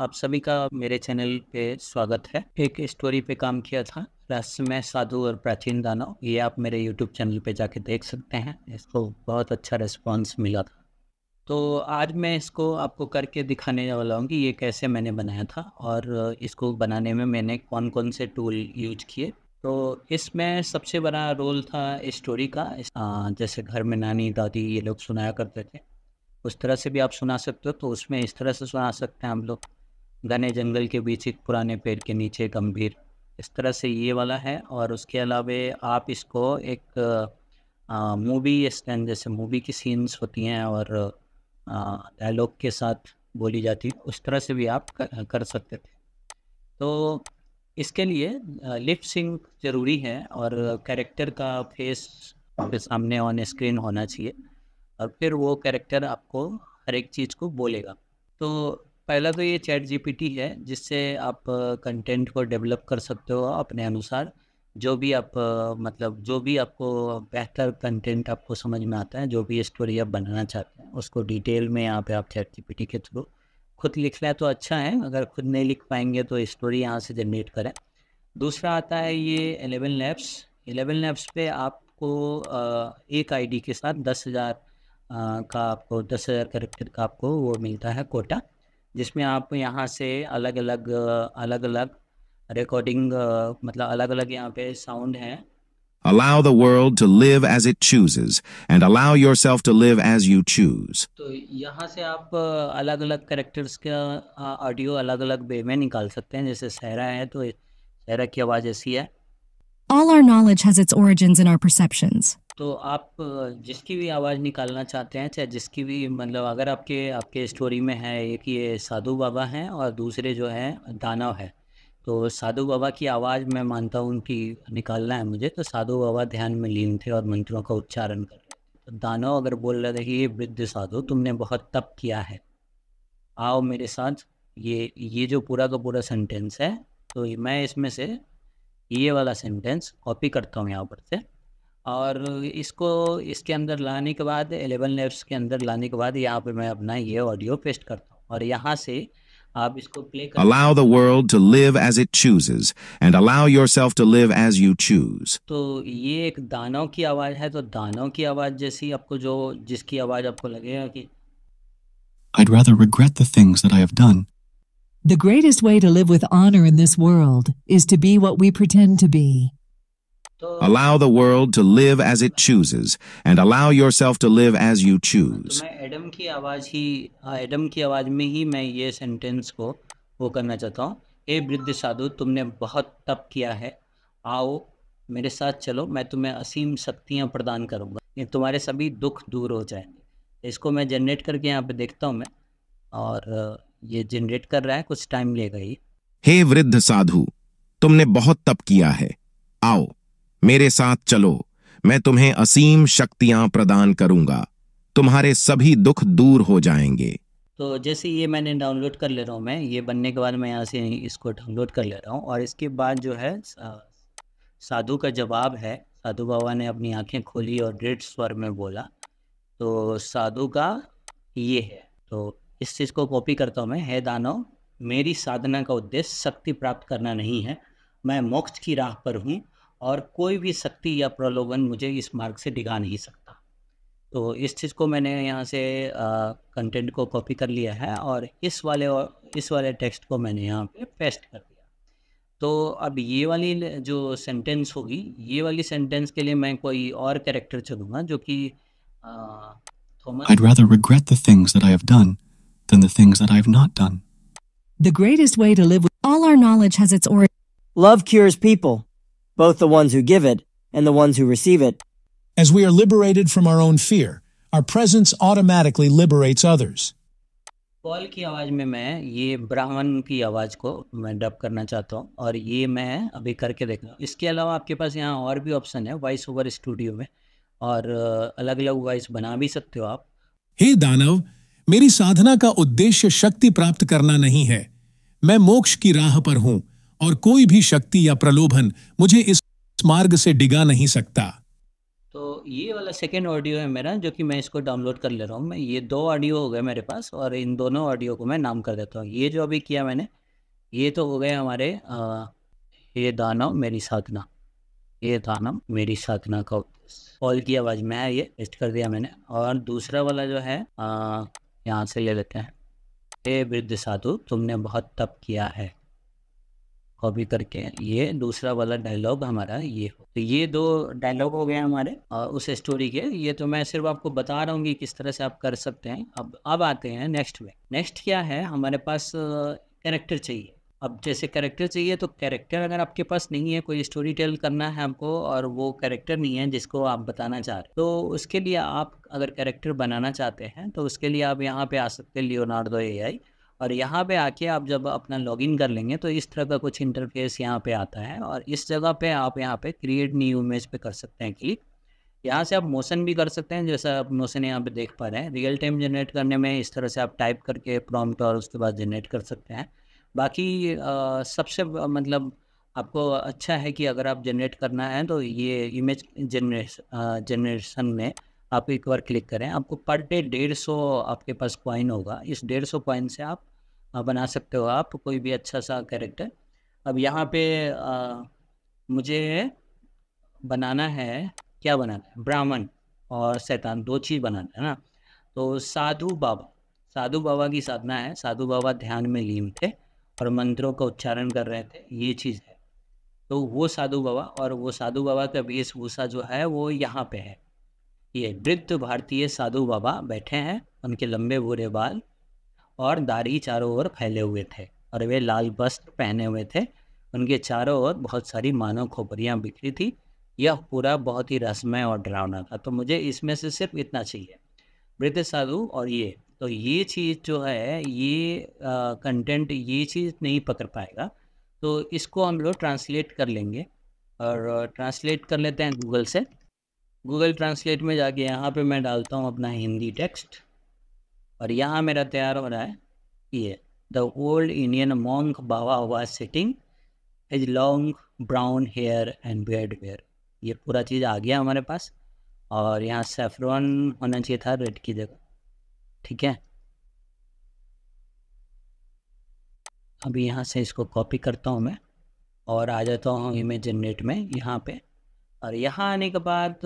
आप सभी का मेरे चैनल पे स्वागत है एक स्टोरी पे काम किया था रहस्यमय साधु और प्राचीन दानव ये आप मेरे यूट्यूब चैनल पे जाके देख सकते हैं इसको बहुत अच्छा रिस्पांस मिला था तो आज मैं इसको आपको करके दिखाने वाला हूँ कि ये कैसे मैंने बनाया था और इसको बनाने में मैंने कौन कौन से टूल यूज किए तो इसमें सबसे बड़ा रोल था स्टोरी का आ, जैसे घर में नानी दादी ये लोग सुनाया करते थे उस तरह से भी आप सुना सकते हो तो उसमें इस तरह से सुना सकते हैं हम लोग घने जंगल के बीच एक पुराने पेड़ के नीचे गंभीर इस तरह से ये वाला है और उसके अलावा आप इसको एक मूवी स्टैंड जैसे मूवी की सीन्स होती हैं और डायलॉग के साथ बोली जाती उस तरह से भी आप कर, कर सकते थे तो इसके लिए लिप सिंक ज़रूरी है और कैरेक्टर का फेस आपके सामने ऑन स्क्रीन होना चाहिए और फिर वो कैरेक्टर आपको हर एक चीज़ को बोलेगा तो पहला तो ये चैट जीपीटी है जिससे आप कंटेंट को डेवलप कर सकते हो अपने अनुसार जो भी आप मतलब जो भी आपको बेहतर कंटेंट आपको समझ में आता है जो भी स्टोरी आप बनाना चाहते हैं उसको डिटेल में यहाँ पे आप चैट जीपीटी के थ्रू खुद लिख लें तो अच्छा है अगर खुद नहीं लिख पाएंगे तो स्टोरी यहाँ से जनरेट करें दूसरा आता है ये एलेवन लैब्स एलेवन लैब्स पे आपको एक आईडी के साथ दस हज़ार का आपको दस हज़ार करेक्टर का आपको वो मिलता है कोटा जिसमें आप यहाँ से अलग अलग अलग अलग रिकॉर्डिंग मतलब अलग अलग यहाँ पे साउंड है Allow the world to live as it chooses and allow yourself to live as you choose. तो यहाँ से आप अलग अलग करेक्टर्स का ऑडियो अलग अलग वे में निकाल सकते हैं जैसे सहरा है तो सहरा की आवाज़ ऐसी है All our knowledge has its origins in our perceptions. तो आप जिसकी भी आवाज़ निकालना चाहते हैं चाहे जिसकी भी मतलब अगर आपके आपके स्टोरी में है एक ये साधु बाबा हैं और दूसरे जो हैं दानव है तो साधु बाबा की आवाज़ मैं मानता हूँ उनकी निकालना है मुझे तो साधु बाबा ध्यान में लीन थे और मंत्रों का उच्चारण कर रहे तो दानव अगर बोल रहे थे कि ये वृद्ध साधु तुमने बहुत तप किया है आओ मेरे साथ ये ये जो पूरा का पूरा सेंटेंस है तो मैं इसमें से ये वाला सेंटेंस कॉपी करता हूँ यहाँ पर से और इसको इसके अंदर लाने के बाद एलेवन लेब्स के अंदर लाने के बाद यहाँ पर मैं अपना ये ऑडियो पेस्ट करता हूँ और यहाँ से आप इसको प्ले कर Allow the world to live as it chooses and allow yourself to live as you choose. तो ये एक दानों की आवाज़ है तो दानों की आवाज़ जैसी आपको जो जिसकी आवाज़ आपको लगेगा कि I'd rather regret the things that I have done The greatest way to live with honor in this world is to be what we pretend to be. Allow the world to live as it chooses and allow yourself to live as you choose. वो करना चाहता हूँ ए वृद्ध साधु तुमने बहुत तप किया है आओ मेरे साथ चलो मैं तुम्हें असीम शक्तियाँ प्रदान करूँगा ये तुम्हारे सभी दुख दूर हो जाएंगे इसको मैं जनरेट करके यहाँ पे देखता हूँ मैं और ये जनरेट कर रहा है कुछ टाइम लेगा ये हे वृद्ध साधु तुमने बहुत तप किया है आओ मेरे साथ चलो मैं तुम्हें असीम शक्तियां प्रदान करूंगा तुम्हारे सभी दुख दूर हो जाएंगे तो जैसे ये मैंने डाउनलोड कर ले रहा हूँ मैं ये बनने के बाद मैं यहाँ से इसको डाउनलोड कर ले रहा हूँ और इसके बाद जो है साधु का जवाब है साधु बाबा ने अपनी आंखें खोली और डेढ़ स्वर में बोला तो साधु का ये है तो इस चीज़ को कॉपी करता हूँ मैं हे दानव मेरी साधना का उद्देश्य शक्ति प्राप्त करना नहीं है मैं मोक्ष की राह पर हूँ और कोई भी शक्ति या प्रलोभन मुझे इस मार्ग से डिगा नहीं सकता तो इस चीज़ को मैंने यहाँ से कंटेंट को कॉपी कर लिया है और इस वाले और इस वाले टेक्स्ट को मैंने यहाँ पे पेस्ट कर दिया तो अब ये वाली जो सेंटेंस होगी ये वाली सेंटेंस के लिए मैं कोई और कैरेक्टर चलूंगा जो कि Thomas than the things that I've not done. The greatest way to live with all our knowledge has its origin. Love cures people, both the ones who give it and the ones who receive it. As we are liberated from our own fear, our presence automatically liberates others. Call की आवाज़ में मैं ये ब्राह्मण की आवाज़ को मैं डब करना चाहता हूँ और ये मैं अभी करके देख रहा हूँ इसके अलावा आपके पास यहाँ और भी ऑप्शन है वॉइस ओवर स्टूडियो में और अलग अलग वॉइस बना भी सकते हो आप हे hey, दानव मेरी साधना का उद्देश्य शक्ति प्राप्त करना नहीं है मैं मोक्ष की राह पर हूं और कोई भी शक्ति या प्रलोभन मुझे इस मार्ग से डिगा नहीं सकता तो ये वाला सेकेंड ऑडियो है मेरा जो कि मैं इसको डाउनलोड कर ले रहा हूँ मैं ये दो ऑडियो हो गए मेरे पास और इन दोनों ऑडियो को मैं नाम कर देता हूँ ये जो अभी किया मैंने ये तो हो गए हमारे आ, ये दानव मेरी साधना ये दानव मेरी साधना का पॉल की आवाज़ में है ये टेस्ट कर दिया मैंने और दूसरा वाला जो है आ, यहाँ से ले लेते हैं हे वृद्ध साधु तुमने बहुत तप किया है कॉपी करके ये दूसरा वाला डायलॉग हमारा ये हो तो ये दो डायलॉग हो गए हमारे और उस स्टोरी के ये तो मैं सिर्फ आपको बता रहा हूँ कि किस तरह से आप कर सकते हैं अब अब आते हैं नेक्स्ट में नेक्स्ट क्या है हमारे पास कैरेक्टर चाहिए अब जैसे कैरेक्टर चाहिए तो कैरेक्टर अगर आपके पास नहीं है कोई स्टोरी टेल करना है आपको और वो कैरेक्टर नहीं है जिसको आप बताना चाह रहे तो उसके लिए आप अगर कैरेक्टर बनाना चाहते हैं तो उसके लिए आप यहाँ पे आ सकते हैं लियोनार्डो ए और यहाँ पे आके आप जब अपना लॉगिन कर लेंगे तो इस तरह का कुछ इंटरफेस यहाँ पे आता है और इस जगह पे आप यहाँ पे क्रिएट न्यू इमेज पे कर सकते हैं क्लिक यहाँ से आप मोशन भी कर सकते हैं जैसा आप मोशन यहाँ पे देख पा रहे हैं रियल टाइम जनरेट करने में इस तरह से आप टाइप करके प्रॉम्प्ट और उसके बाद जनरेट कर सकते हैं बाकी आ, सबसे मतलब आपको अच्छा है कि अगर आप जनरेट करना है तो ये इमेज जनरेशन जनरेशन में आप एक बार क्लिक करें आपको पर डे डेढ़ सौ आपके पास कॉइन होगा इस डेढ़ सौ कॉइन से आप बना सकते हो आप कोई भी अच्छा सा कैरेक्टर अब यहाँ पे आ, मुझे बनाना है क्या बनाना है ब्राह्मण और शैतान दो चीज़ बनाना है ना तो साधु बाबा साधु बाबा की साधना है साधु बाबा ध्यान में लीन थे और मंत्रों का उच्चारण कर रहे थे ये चीज़ है तो वो साधु बाबा और वो साधु बाबा का वेशभूषा जो है वो यहाँ पे है ये वृद्ध भारतीय साधु बाबा बैठे हैं उनके लंबे भूरे बाल और दाढ़ी चारों ओर फैले हुए थे और वे लाल वस्त्र पहने हुए थे उनके चारों ओर बहुत सारी मानव खोपरियाँ बिखरी थी यह पूरा बहुत ही रसमय और डरावना था तो मुझे इसमें से सिर्फ इतना चाहिए वृद्ध साधु और ये तो ये चीज़ जो है ये कंटेंट ये चीज़ नहीं पकड़ पाएगा तो इसको हम लोग ट्रांसलेट कर लेंगे और ट्रांसलेट कर लेते हैं गूगल से गूगल ट्रांसलेट में जाके यहाँ पे मैं डालता हूँ अपना हिंदी टेक्स्ट और यहाँ मेरा तैयार हो रहा है ये the old Indian monk baba हुआ sitting is long brown hair and bed where ये पूरा चीज़ आ गया हमारे पास और यहाँ सेफ्रॉन होना चाहिए था रेड की जगह ठीक है अभी यहाँ से इसको कॉपी करता हूँ मैं और आ जाता हूँ इमेज जनरेट में यहाँ पे और यहाँ आने के बाद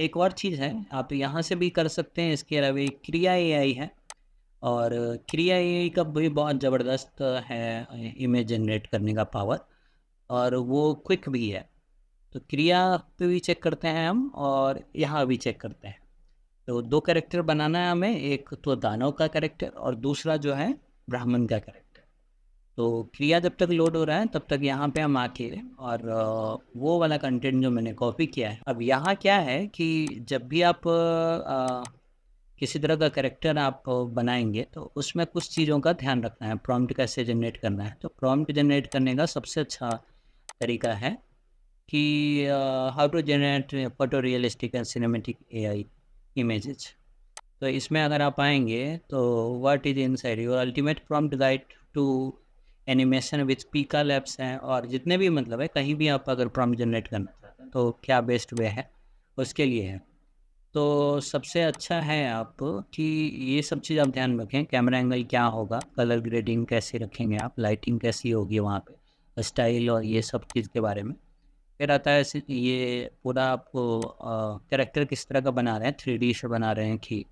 एक और चीज़ है आप यहाँ से भी कर सकते हैं इसके अलावा क्रिया ए है और क्रिया ए का भी बहुत ज़बरदस्त है इमेज जनरेट करने का पावर और वो क्विक भी है तो क्रिया पे भी चेक करते हैं हम और यहाँ भी चेक करते हैं तो दो करेक्टर बनाना है हमें एक तो दानव का करेक्टर और दूसरा जो है ब्राह्मण का करेक्टर तो क्रिया जब तक लोड हो रहा है तब तक यहाँ पे हम आके और वो वाला कंटेंट जो मैंने कॉपी किया है अब यहाँ क्या है कि जब भी आप आ, किसी तरह का करेक्टर आप बनाएंगे तो उसमें कुछ चीज़ों का ध्यान रखना है प्रॉम्प्ट कैसे जनरेट करना है तो प्रॉम्प्ट जनरेट करने का सबसे अच्छा तरीका है कि how to generate photo realistic and cinematic AI images तो इसमें अगर आप आएंगे तो what is inside your ultimate prompt right to animation with Pika labs हैं और जितने भी मतलब है कहीं भी आप अगर प्रॉम्प्ट जनरेट करना चाहते हैं तो क्या बेस्ट वे है उसके लिए है तो सबसे अच्छा है आप कि ये सब चीज़ आप ध्यान रखें कैमरा एंगल क्या होगा कलर ग्रेडिंग कैसे रखेंगे आप लाइटिंग कैसी होगी वहाँ पे स्टाइल और ये सब चीज़ के बारे में फिर आता है ये पूरा आपको करेक्टर किस तरह का बना रहे हैं थ्री डी से बना रहे हैं कि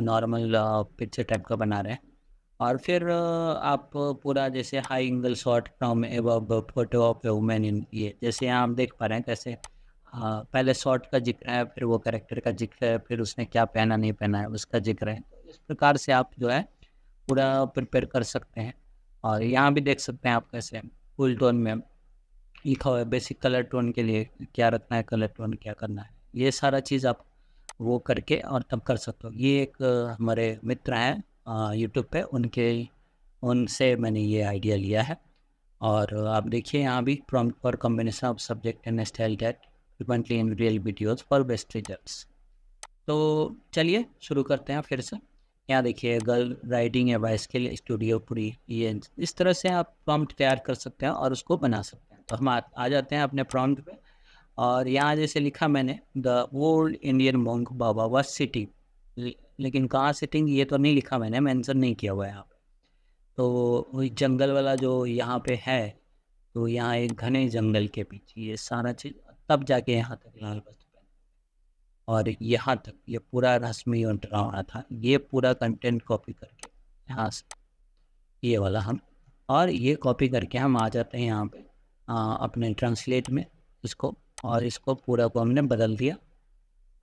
नॉर्मल पिक्चर टाइप का बना रहे हैं और फिर आप पूरा जैसे हाई एंगल शॉट फ्रॉम एव photo of a women in ये जैसे यहाँ आप देख पा रहे हैं कैसे आ, पहले शॉट का जिक्र है फिर वो करेक्टर का जिक्र है फिर उसने क्या पहना नहीं पहना है उसका जिक्र है तो इस प्रकार से आप जो है पूरा प्रिपेयर कर सकते हैं और यहाँ भी देख सकते हैं आप कैसे फुल टोन में लिखा हुआ है बेसिक कलर टोन के लिए क्या रखना है कलर टोन क्या करना है ये सारा चीज़ आप वो करके और तब कर सकते हो ये एक हमारे मित्र हैं यूट्यूब पे उनके उनसे मैंने ये आइडिया लिया है और आप देखिए यहाँ भी prompt for combination of subject and style that frequently in real videos for best result तो चलिए शुरू करते हैं फिर से यहाँ देखिए गर्ल राइडिंग या बाइस के लिए स्टूडियो पूरी ये इस तरह से आप प्रॉम्प्ट तैयार कर सकते हैं और उसको बना सकते हैं तो हम आ, जाते हैं अपने प्रॉम्प्ट पे और यहाँ जैसे लिखा मैंने the old Indian monk baba was sitting लेकिन कहाँ सिटिंग ये तो नहीं लिखा मैंने मैंसन नहीं किया हुआ है यहाँ तो वही जंगल वाला जो यहाँ पे है तो यहाँ एक घने जंगल के पीछे ये सारा चीज़ तब जाके यहाँ तक लाल वस्त्र और यहाँ तक ये पूरा रस्मी और ड्रामा था ये पूरा कंटेंट कॉपी करके यहाँ से ये वाला हम और ये कॉपी करके हम आ जाते हैं यहाँ पे आ, अपने ट्रांसलेट में इसको और इसको पूरा को हमने बदल दिया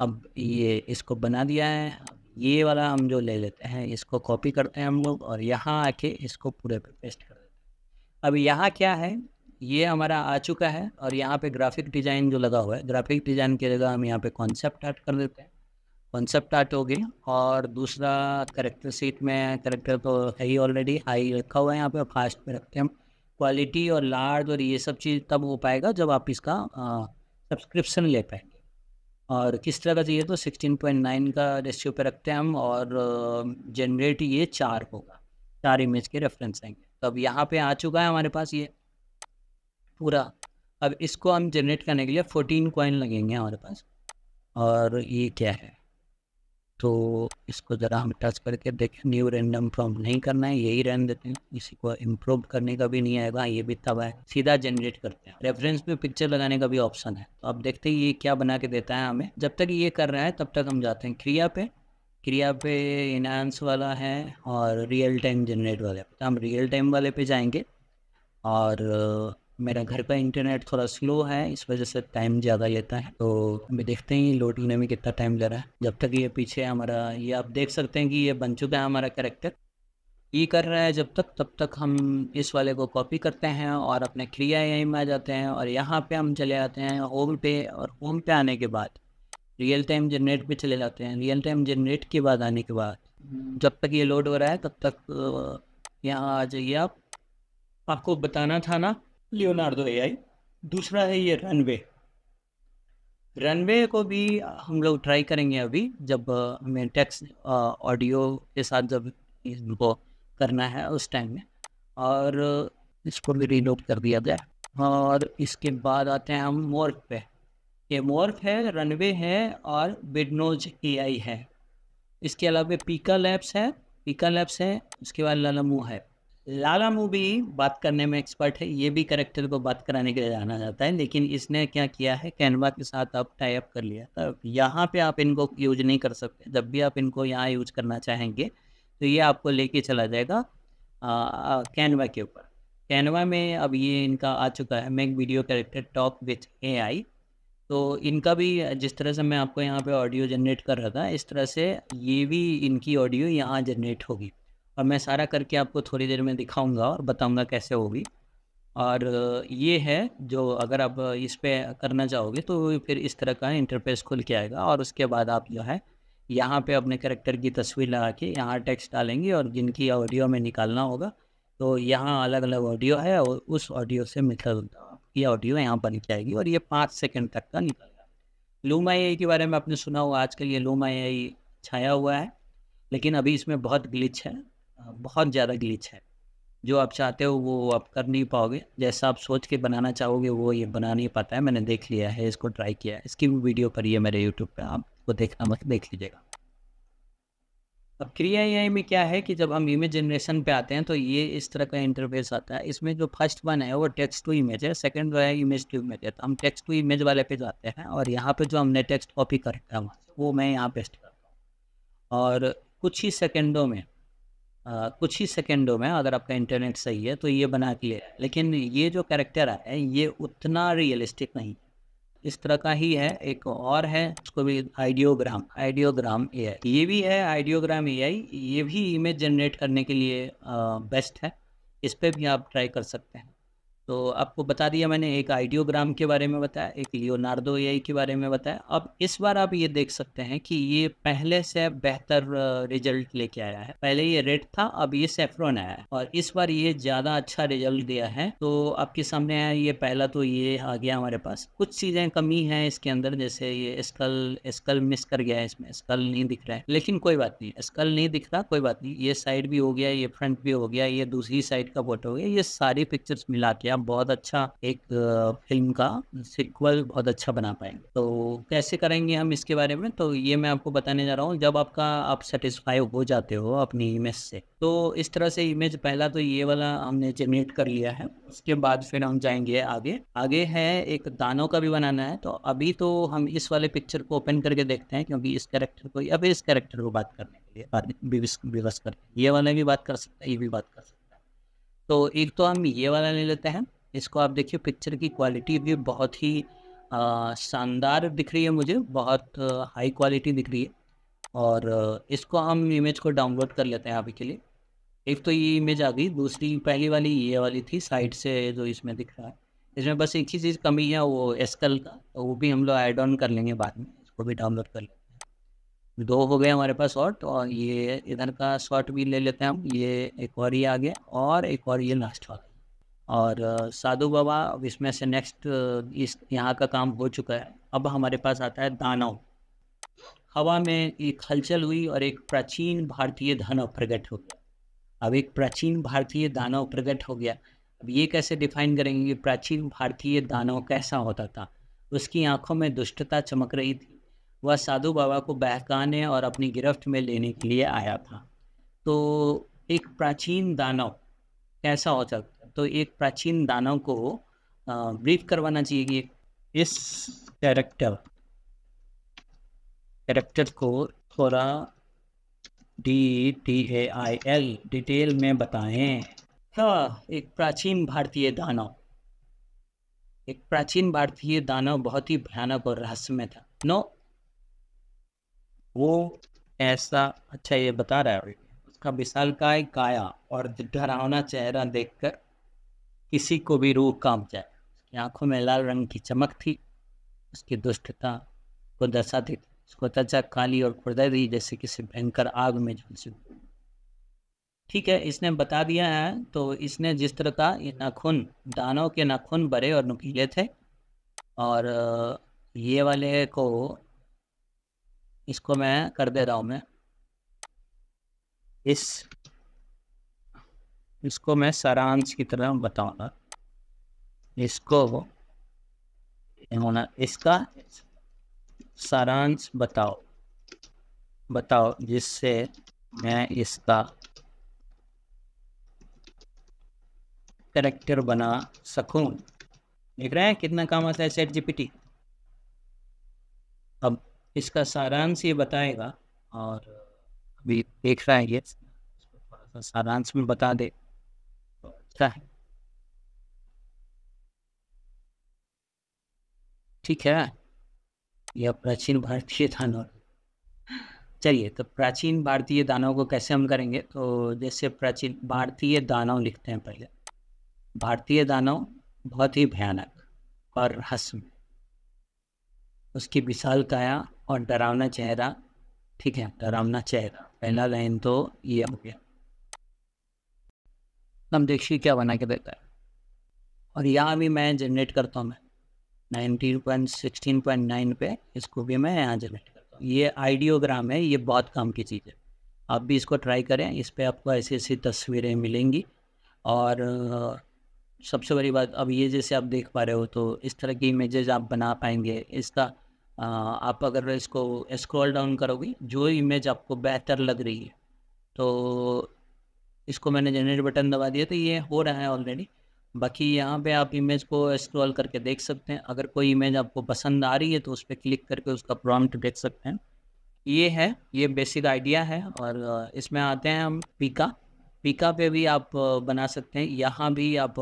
अब ये इसको बना दिया है ये वाला हम जो ले लेते हैं इसको कॉपी करते हैं हम लोग और यहाँ आके इसको पूरे पे पेस्ट कर देते हैं अब यहाँ क्या है ये हमारा आ चुका है और यहाँ पे ग्राफिक डिज़ाइन जो लगा हुआ है ग्राफिक डिज़ाइन की जगह हम यहाँ पे कॉन्सेप्ट आर्ट कर देते हैं कॉन्सेप्ट आर्ट हो गया और दूसरा करेक्टर सीट में करेक्टर तो है ही ऑलरेडी हाई रखा हुआ है यहाँ पर फास्ट में रखते हैं क्वालिटी और लार्ज और ये सब चीज़ तब हो पाएगा जब आप इसका सब्सक्रिप्शन ले पाएंगे और किस तरह का चाहिए तो 16.9 का रेशियो पे रखते हैं हम और जनरेट ये चार होगा चार इमेज के रेफरेंस आएंगे तो अब यहाँ पे आ चुका है हमारे पास ये पूरा अब इसको हम जनरेट करने के लिए 14 कॉइन लगेंगे हमारे पास और ये क्या है तो इसको ज़रा हम टच करके देखें न्यू रैंडम फ्रॉम नहीं करना है यही रहने देते हैं इसी को इम्प्रूव करने का भी नहीं आएगा ये भी तब है सीधा जनरेट करते हैं रेफरेंस में पिक्चर लगाने का भी ऑप्शन है तो आप देखते हैं ये क्या बना के देता है हमें जब तक ये कर रहा है तब तक हम जाते हैं क्रिया पे क्रिया पे इनांस वाला है और रियल टाइम जनरेट वाले तो हम रियल टाइम वाले पे जाएंगे और मेरा घर का इंटरनेट थोड़ा स्लो है इस वजह से टाइम ज़्यादा लेता है तो हमें देखते हैं लोड होने में कितना टाइम ले रहा है जब तक ये पीछे हमारा ये आप देख सकते हैं कि ये बन चुका है हमारा करेक्टर ये कर रहा है जब तक तब तक हम इस वाले को कॉपी करते हैं और अपने क्रिया आई में आ जाते हैं और यहाँ पे हम चले जाते हैं होम पे और होम पे आने के बाद रियल टाइम जनरेट पे चले जाते हैं रियल टाइम जनरेट के बाद आने के बाद जब तक ये लोड हो रहा है तब तक यहाँ आ जाइए आप आपको बताना था ना लियोनार्डो एआई दूसरा है ये रनवे रनवे को भी हम लोग ट्राई करेंगे अभी जब हमें टेक्स्ट ऑडियो के साथ जब इनको करना है उस टाइम में और इसको भी रीलोड कर दिया जाए और इसके बाद आते हैं हम मोर्फ पे ये मोर्फ है रनवे है और बिडनोज एआई है इसके अलावा पीका लैब्स है पीका लैब्स है उसके बाद ललमू है लाला मूवी बात करने में एक्सपर्ट है ये भी करेक्टर को बात कराने के लिए जाना जाता है लेकिन इसने क्या किया है कैनवा के साथ आप टाइप कर लिया तो यहाँ पे आप इनको यूज नहीं कर सकते जब भी आप इनको यहाँ यूज करना चाहेंगे तो ये आपको लेके चला जाएगा कैनवा के ऊपर कैनवा में अब ये इनका आ चुका है make video character talk with a तो इनका भी जिस तरह से मैं आपको यहाँ पे ऑडियो जनरेट कर रहा था इस तरह से ये भी इनकी ऑडियो यहाँ जनरेट होगी और मैं सारा करके आपको थोड़ी देर में दिखाऊंगा और बताऊंगा कैसे होगी और ये है जो अगर आप इस पर करना चाहोगे तो फिर इस तरह का इंटरफेस खुल के आएगा और उसके बाद आप जो है यहाँ पे अपने करेक्टर की तस्वीर लगा के यहाँ टेक्स्ट डालेंगे और जिनकी ऑडियो में निकालना होगा तो यहाँ अलग अलग ऑडियो है और उस ऑडियो से मिलता जुलता ऑडियो यहाँ पर निकल जाएगी और ये पाँच सेकेंड तक का निकलेगा लूम आई के बारे में आपने सुना होगा आजकल ये लूम आई छाया हुआ है लेकिन अभी इसमें बहुत ग्लिच है बहुत ज़्यादा ग्लिच है जो आप चाहते हो वो आप कर नहीं पाओगे जैसा आप सोच के बनाना चाहोगे वो ये बना नहीं पाता है मैंने देख लिया है इसको ट्राई किया है इसकी भी वीडियो ही है मेरे यूट्यूब पे आपको देखना मत देख लीजिएगा अब क्रिया ए में क्या है कि जब हम इमेज जनरेशन पे आते हैं तो ये इस तरह का इंटरफेस आता है इसमें जो फर्स्ट वन है वो टेक्स्ट टू इमेज है सेकंड जो है इमेज टू इमेज है तो हम टेक्स्ट टू इमेज वाले पे जाते हैं और यहाँ पे जो हमने टेक्स्ट कॉपी करता है वो मैं यहाँ पेस्ट करता हूँ और कुछ ही सेकेंडों में आ, कुछ ही सेकेंडों में अगर आपका इंटरनेट सही है तो ये बना के लिया लेकिन ये जो कैरेक्टर है ये उतना रियलिस्टिक नहीं इस तरह का ही है एक और है उसको भी आइडियोग्राम आइडियोग्राम ए ये भी है आइडियोग्राम ए ये भी इमेज जनरेट करने के लिए आ, बेस्ट है इस पर भी आप ट्राई कर सकते हैं तो आपको बता दिया मैंने एक आइडियोग्राम के बारे में बताया एक लियोनार्डो ए के बारे में बताया अब इस बार आप ये देख सकते हैं कि ये पहले से बेहतर रिजल्ट लेके आया है पहले ये रेड था अब ये सेफ्रॉन आया है और इस बार ये ज़्यादा अच्छा रिजल्ट दिया है तो आपके सामने आया ये पहला तो ये आ गया हमारे पास कुछ चीज़ें कमी है इसके अंदर जैसे ये स्कल स्कल मिस कर गया है इसमें स्कल नहीं दिख रहा है लेकिन कोई बात नहीं स्कल नहीं दिख रहा कोई बात नहीं ये साइड भी हो गया ये फ्रंट भी हो गया ये दूसरी साइड का फोटो हो गया ये सारी पिक्चर्स मिला के आप आप बहुत अच्छा एक फिल्म का सिक्वल बहुत अच्छा बना पाएंगे तो कैसे करेंगे हम इसके बारे में तो ये मैं आपको बताने जा रहा हूँ जब आपका आप सेटिस्फाई हो जाते हो अपनी इमेज से तो इस तरह से इमेज पहला तो ये वाला हमने जनरेट कर लिया है उसके बाद फिर हम जाएंगे आगे आगे है एक दानों का भी बनाना है तो अभी तो हम इस वाले पिक्चर को ओपन करके देखते हैं क्योंकि इस कैरेक्टर को अभी इस कैरेक्टर को बात करने के लिए विवश कर ये वाले भी बात कर सकते हैं ये भी बात कर सकते तो एक तो हम ये वाला ले लेते हैं इसको आप देखिए पिक्चर की क्वालिटी भी बहुत ही शानदार दिख रही है मुझे बहुत हाई क्वालिटी दिख रही है और इसको हम इमेज को डाउनलोड कर लेते हैं अभी के लिए एक तो ये इमेज आ गई दूसरी पहली वाली ये वाली थी साइड से जो इसमें दिख रहा है इसमें बस एक ही चीज़ कमी है वो एस्कल का वो भी हम लोग ऐड ऑन कर लेंगे बाद में इसको भी डाउनलोड कर लेंगे दो हो गए हमारे पास शॉर्ट और तो ये इधर का शॉर्ट भी ले लेते हैं हम ये एक और ये आगे और एक और ये लास्ट वाला और साधु बाबा अब इसमें से नेक्स्ट इस यहाँ का काम हो चुका है अब हमारे पास आता है दानव हवा में एक हलचल हुई और एक प्राचीन भारतीय दानव प्रकट हो गया अब एक प्राचीन भारतीय दानव प्रकट हो गया अब ये कैसे डिफाइन करेंगे कि प्राचीन भारतीय दानव कैसा होता था उसकी आंखों में दुष्टता चमक रही थी वह साधु बाबा को बहकाने और अपनी गिरफ्त में लेने के लिए आया था तो एक प्राचीन दानव कैसा हो सकता है तो एक प्राचीन दानव को ब्रीफ करवाना चाहिए कि इस कैरेक्टर कैरेक्टर को थोड़ा D T A I L detail में बताएं हाँ एक प्राचीन भारतीय दानव एक प्राचीन भारतीय दानव बहुत ही भयानक और रहस्यमय था नो वो ऐसा अच्छा ये बता रहा है उसका विशाल काय काया और डरावना चेहरा देखकर किसी को भी रूह काम जाए उसकी आंखों में लाल रंग की चमक थी उसकी दुष्टता को दर्शाती थी उसको त्वचा काली और खुर्दय दी जैसे किसी भयंकर आग में झुलस ठीक है इसने बता दिया है तो इसने जिस तरह का ये नाखून दानों के नाखून बड़े और नुकीले थे और ये वाले को इसको मैं कर दे रहा हूँ मैं इस इसको मैं सारांश की तरह बताऊंगा इसको होना इसका सारांश बताओ बताओ जिससे मैं इसका करेक्टर बना सकूं देख रहे हैं कितना काम आता है सेट जीपीटी अब इसका सारांश ये बताएगा और अभी देख रहा है ये थोड़ा सा सारांश में बता दे अच्छा है ठीक है यह प्राचीन भारतीय दानव चलिए तो प्राचीन भारतीय दानव को कैसे हम करेंगे तो जैसे प्राचीन भारतीय दानव लिखते हैं पहले भारतीय दानव बहुत ही भयानक और हस्म उसकी विशाल काया और डरावना चेहरा ठीक है डरावना चेहरा पहला लाइन तो ये हो गया हम देखिए क्या बना के देता है और यहाँ भी मैं जनरेट करता हूँ मैं nineteen point sixteen point nine पे इसको भी मैं यहाँ जनरेट करता हूँ ये आइडियोग्राम है ये बहुत काम की चीज़ है आप भी इसको ट्राई करें इस पर आपको ऐसी ऐसी तस्वीरें मिलेंगी और सबसे बड़ी बात अब ये जैसे आप देख पा रहे हो तो इस तरह की इमेजेज आप बना पाएंगे इसका आप अगर इसको स्क्रॉल डाउन करोगी जो इमेज आपको बेहतर लग रही है तो इसको मैंने जनरेट बटन दबा दिया तो ये हो रहा है ऑलरेडी बाकी यहाँ पे आप इमेज को स्क्रॉल करके देख सकते हैं अगर कोई इमेज आपको पसंद आ रही है तो उस पर क्लिक करके उसका प्रॉम्प्ट देख सकते हैं ये है ये बेसिक आइडिया है और इसमें आते हैं हम पीका पिका पे भी आप बना सकते हैं यहाँ भी आप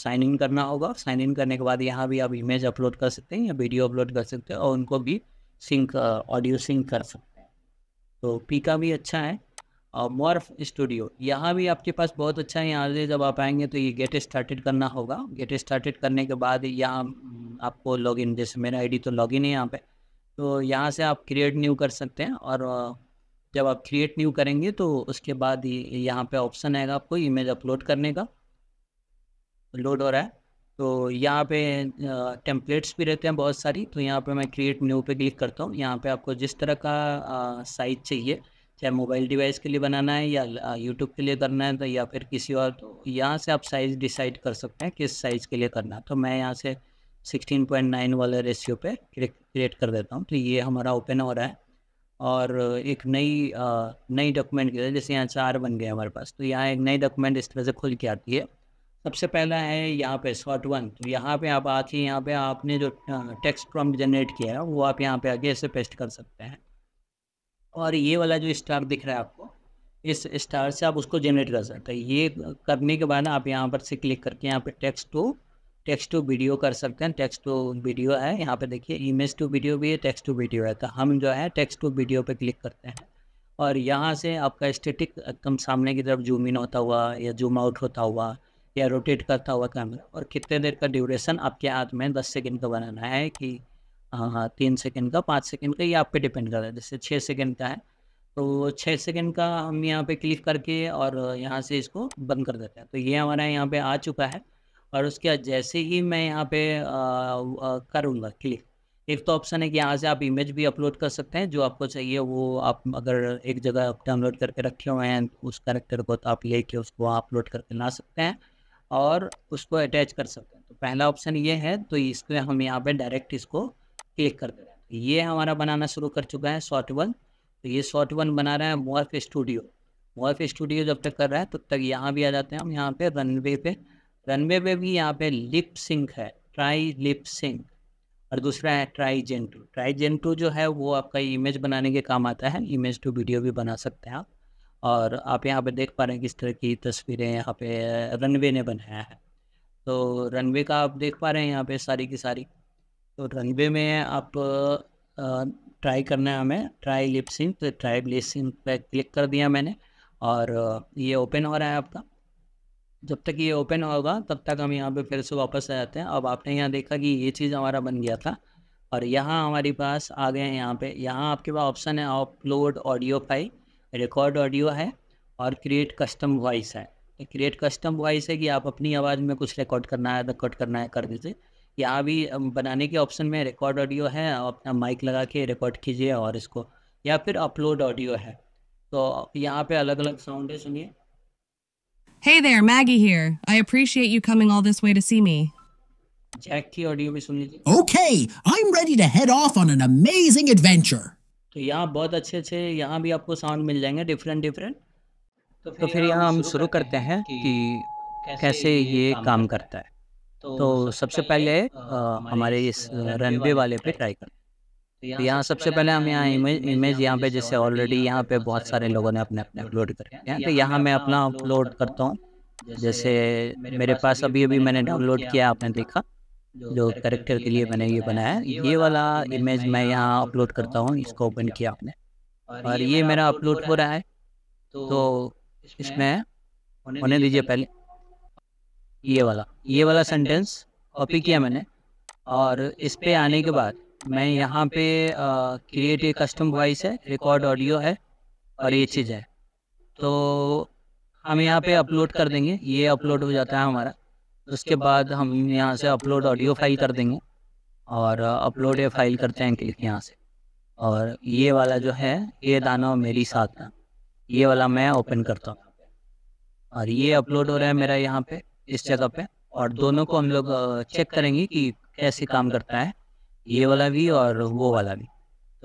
साइन इन करना होगा साइन इन करने के बाद यहाँ भी आप इमेज अपलोड कर सकते हैं या वीडियो अपलोड कर सकते हैं और उनको भी सिंक ऑडियो सिंक कर सकते हैं तो पिका भी अच्छा है और मॉर्फ स्टूडियो यहाँ भी आपके पास बहुत अच्छा है यहाँ से जब आप आएंगे तो ये गेट स्टार्टेड करना होगा गेट स्टार्टेड करने के बाद यहाँ आपको लॉगिन जैसे मेरा आईडी तो लॉगिन है यहाँ पे तो यहाँ से आप क्रिएट न्यू कर सकते हैं और जब आप क्रिएट न्यू करेंगे तो उसके बाद यहाँ पे ऑप्शन आएगा आपको इमेज अपलोड करने का लोड हो रहा है तो यहाँ पे टेम्पलेट्स भी रहते हैं बहुत सारी तो यहाँ पे मैं क्रिएट न्यू पे क्लिक करता हूँ यहाँ पे आपको जिस तरह का साइज चाहिए चाहे मोबाइल डिवाइस के लिए बनाना है या यूट्यूब के लिए करना है तो या फिर किसी और तो यहाँ से आप साइज़ डिसाइड कर सकते हैं किस साइज़ के लिए करना है तो मैं यहाँ से 16.9 वाले रेशियो पे क्रिएट कर देता हूँ तो ये हमारा ओपन हो रहा है और एक नई नई डॉक्यूमेंट की जैसे यहाँ चार बन गए हमारे पास तो यहाँ एक नई डॉक्यूमेंट इस तरह से खुल के आती है सबसे पहला है यहाँ पे शॉर्ट वन तो यहाँ पे आप आके यहाँ पे आपने जो टेक्स्ट फ्रॉम जनरेट किया है वो आप यहाँ पे आके ऐसे पेस्ट कर सकते हैं और ये वाला जो स्टार दिख रहा है आपको इस स्टार से आप उसको जनरेट कर सकते हैं ये करने के बाद आप यहाँ पर से क्लिक करके यहाँ पे text to text to video कर सकते हैं टेक्स्ट टू वीडियो है यहाँ पे देखिए इमेज टू वीडियो भी है टेक्स्ट टू वीडियो है तो हम जो है टेक्स्ट टू वीडियो पे क्लिक करते हैं और यहाँ से आपका स्टेटिक एकदम सामने की तरफ जूम इन होता हुआ या जूम आउट होता हुआ या रोटेट करता हुआ कैमरा और कितने देर का ड्यूरेशन आपके हाथ में दस सेकेंड का बनाना है कि हाँ हाँ तीन सेकेंड का पाँच सेकेंड का ये आप पे डिपेंड करता है जैसे छः सेकेंड का है तो छः सेकेंड का हम यहाँ पे क्लिक करके और यहाँ से इसको बंद कर देते हैं तो ये हमारा यहाँ पे आ चुका है और उसके बाद जैसे ही मैं यहाँ पे करूँगा क्लिक एक तो ऑप्शन है कि यहाँ से आप इमेज भी अपलोड कर सकते हैं जो आपको चाहिए वो आप अगर एक जगह डाउनलोड करके रखे हुए हैं उस करेक्टर को तो आप ले कर उसको अपलोड करके ला सकते हैं और उसको अटैच कर सकते हैं तो पहला ऑप्शन ये है तो इसको हम यहाँ पे डायरेक्ट इसको क्लिक कर दे रहे हैं ये हमारा बनाना शुरू कर चुका है शॉर्ट वन तो ये शॉर्ट वन बना रहा है मोर्फ स्टूडियो मोर्फ स्टूडियो जब तक कर रहा है तब तो तक यहाँ भी आ जाते हैं हम यहाँ पे रनवे पे रनवे पे भी यहाँ पे लिप सिंक है ट्राई लिप सिंक और दूसरा है try gen two try gen two जो है वो आपका इमेज बनाने के काम आता है इमेज टू वीडियो भी बना सकते हैं आप और आप यहाँ पे देख पा रहे हैं किस तरह की तस्वीरें यहाँ पे रनवे ने बनाया है तो रनवे का आप देख पा रहे हैं यहाँ पे सारी की सारी तो रनवे में आप ट्राई करना है हमें try lip sync try lip sync पर क्लिक कर दिया मैंने और ये ओपन हो रहा है आपका जब तक ये ओपन होगा तब तक हम यहाँ पे फिर से वापस आ जाते हैं अब आपने यहाँ देखा कि ये चीज़ हमारा बन गया था और यहाँ हमारे पास आ गए हैं यहाँ पे यहाँ आपके पास ऑप्शन है upload audio file record audio है और क्रिएट कस्टम वॉइस है क्रिएट कस्टम वॉइस है कि आप अपनी आवाज़ में कुछ रिकॉर्ड करना है रिकॉर्ड करना है कर दीजिए यहाँ भी बनाने के ऑप्शन में रिकॉर्ड ऑडियो है अपना माइक लगा के रिकॉर्ड कीजिए और इसको या फिर अपलोड ऑडियो है तो यहाँ पे अलग अलग साउंड है सुनिए Hey there, Maggie here. I appreciate you coming all this way to see me. Jack Okay, I'm ready to head off on an amazing adventure. तो यहाँ बहुत अच्छे अच्छे यहाँ भी आपको साउंड मिल जाएंगे डिफरेंट डिफरेंट तो फिर यहाँ हम शुरू करते हैं कि कैसे ये काम करता है तो सबसे पहले हमारे इस रनवे वाले पे ट्राई करते हैं तो यहाँ सबसे पहले हम यहाँ इमेज इमेज यहाँ पे जैसे ऑलरेडी यहाँ पे बहुत सारे लोगों ने अपने अपने अपलोड कर हैं तो यहाँ मैं अपना अपलोड करता हूँ जैसे मेरे पास अभी अभी मैंने डाउनलोड किया आपने देखा जो करेक्टर के लिए मैंने ये बनाया ये वाला इमेज मैं यहाँ अपलोड करता हूँ इसको ओपन किया आपने और ये मेरा अपलोड हो रहा है तो, तो इसमें होने दीजिए पहले ये वाला ये वाला सेंटेंस कॉपी किया मैंने और इस पे आने के बाद मैं यहाँ पे क्रिएट ए कस्टम वॉइस है रिकॉर्ड ऑडियो है और ये चीज़ है तो हम यहाँ पे अपलोड कर देंगे ये अपलोड हो जाता है हमारा उसके बाद हम यहाँ से अपलोड ऑडियो फाइल कर देंगे और अपलोड ये फाइल करते हैं क्लिक यहाँ से और ये वाला जो है ये दाना मेरी साथ में ये वाला मैं ओपन करता हूँ और ये अपलोड हो रहा है मेरा यहाँ पे इस जगह पे और दोनों को हम लोग चेक करेंगे कि कैसे काम करता है ये वाला भी और वो वाला भी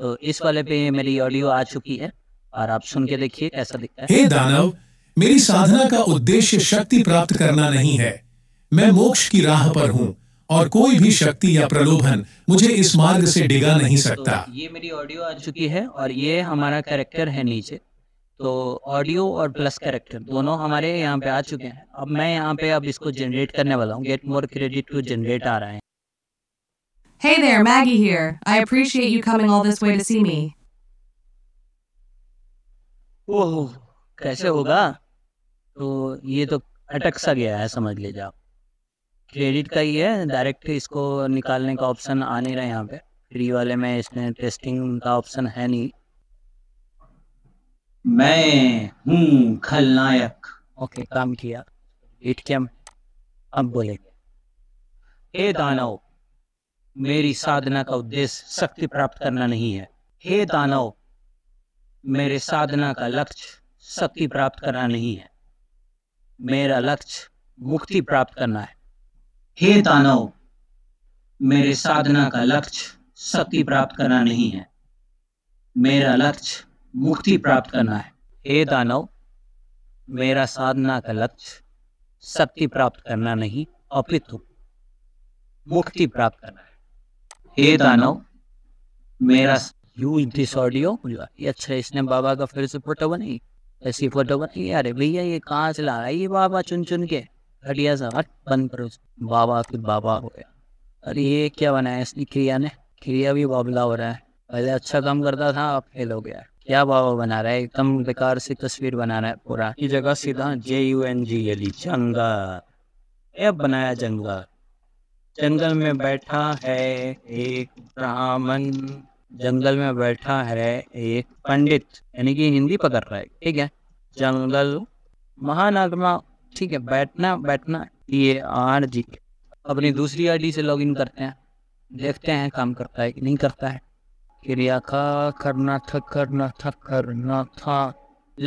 तो इस वाले पे मेरी ऑडियो आ चुकी है और आप सुन के देखिए कैसा दिखता है हे दानव मेरी साधना का उद्देश्य शक्ति प्राप्त करना नहीं है मैं मोक्ष की राह पर हूँ और कोई भी शक्ति या प्रलोभन मुझे इस मार्ग से डिगा नहीं तो सकता तो ये मेरी ऑडियो आ चुकी है और ये हमारा कैरेक्टर है नीचे तो ऑडियो और प्लस कैरेक्टर दोनों हमारे यहाँ पे आ चुके हैं अब मैं यहाँ पे अब इसको जनरेट करने वाला हूँ get more credit to generate आ रहा है Hey there, Maggie here. I appreciate you coming all this way to see me. ओह कैसे होगा तो ये तो अटक सा गया है समझ लीजिए आप क्रेडिट का ही है डायरेक्ट इसको निकालने का ऑप्शन आ नहीं रहा है यहाँ पे फ्री वाले में इसमें टेस्टिंग का ऑप्शन है नहीं मैं हूँ खलनायक ओके काम किया इट क्या अब बोले ए दानव मेरी साधना का उद्देश्य शक्ति प्राप्त करना नहीं है हे दानव मेरे साधना का लक्ष्य शक्ति प्राप्त करना नहीं है मेरा लक्ष्य मुक्ति प्राप्त करना है हे दानव मेरे साधना का लक्ष्य शक्ति प्राप्त करना नहीं है मेरा लक्ष्य मुक्ति प्राप्त करना है हे दानव मेरा साधना का लक्ष्य शक्ति प्राप्त करना नहीं अपितु मुक्ति प्राप्त करना है हे दानव मेरा यू इन दिस ऑडियो ये अच्छा इसने बाबा का फिर से फोटो बनाई ऐसी फोटो बनाई अरे भैया ये कहाँ से ला रहा है ये बाबा चुन चुन के घटिया सा हट बंद करो बाबा फिर बाबा हो गया अरे ये क्या बनाया इसने क्रिया ने क्रिया भी बाबला हो रहा है पहले अच्छा काम करता था अब फेल हो गया क्या बाबा बना रहा है एकदम बेकार से तस्वीर बना रहा है पूरा ये जगह सीधा जे यू एन जी अली चंगा एप बनाया जंगा जंगल में बैठा है एक ब्राह्मण जंगल में बैठा है एक पंडित यानी कि हिंदी पकड़ रहा है ठीक है जंगल महानगमा ठीक है बैठना बैठना ये आर जी अपनी दूसरी आईडी से लॉगिन करते हैं देखते हैं काम करता है कि नहीं करता है क्रिया का करना था करना था करना था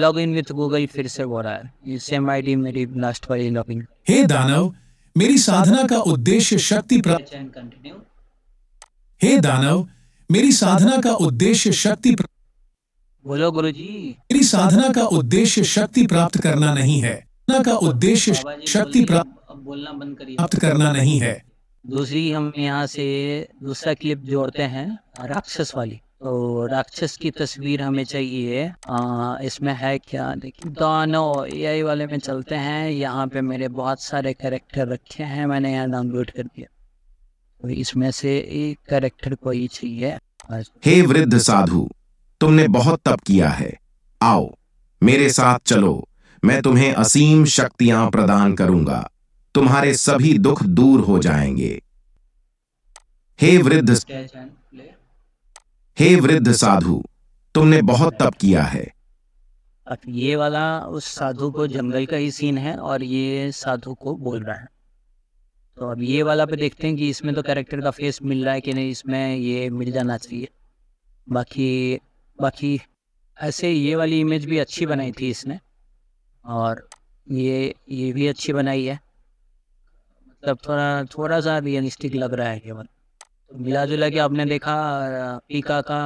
लॉग इन विथ गूगल फिर से बोला रहा है सेम आईडी मेरी लास्ट वाली लॉग इन हे दानव मेरी साधना का उद्देश्य शक्ति प्राप्त हे दानव मेरी साधना का उद्देश्य शक्ति बोलो गुरु जी मेरी साधना का उद्देश्य शक्ति प्राप्त करना नहीं है साधना का उद्देश्य शक्ति प्राप्त बोलना बंद करिए प्राप्त करना नहीं है दूसरी हम यहाँ से दूसरा क्लिप जोड़ते हैं राक्षस वाली तो राक्षस की तस्वीर हमें चाहिए आ, इसमें है क्या देखिए दानो यही वाले में चलते हैं यहाँ पे मेरे बहुत सारे करेक्टर रखे हैं मैंने यहाँ डाउनलोड कर दिया तो इसमें से एक करेक्टर को ही चाहिए हे वृद्ध साधु तुमने बहुत तप किया है आओ मेरे साथ चलो मैं तुम्हें असीम शक्तियां प्रदान करूंगा तुम्हारे सभी दुख दूर हो जाएंगे हे वृद्ध हे वृद्ध साधु तुमने बहुत तप किया है ये वाला उस साधु को जंगल का ही सीन है और ये साधु को बोल रहा है तो अब ये वाला पे देखते हैं कि इसमें तो कैरेक्टर का फेस मिल रहा है कि नहीं इसमें ये मिल जाना चाहिए बाकी बाकी ऐसे ये वाली इमेज भी अच्छी बनाई थी इसने और ये ये भी अच्छी बनाई है मतलब थोड़ा थोड़ा सा रियलिस्टिक लग रहा है केवल मिला जुला के आपने देखा पीका का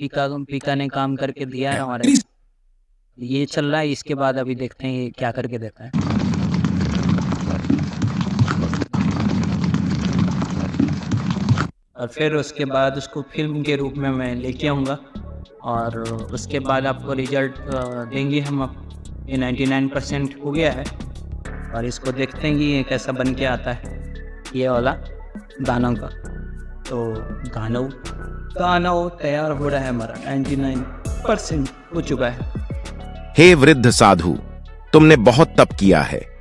पीका पीका ने काम करके दिया है हमारे ये चल रहा है इसके बाद अभी देखते हैं क्या करके देता है और फिर उसके बाद उसको फिल्म के रूप में मैं लेके आऊँगा और उसके बाद आपको रिजल्ट देंगे हम अब ये नाइन्टी नाइन परसेंट हो गया है और इसको देखते हैं कि ये कैसा बन के आता है ये वाला दानों का तो गाना गाना तैयार हो रहा है हमारा 99 परसेंट हो चुका है हे वृद्ध साधु तुमने बहुत तप किया है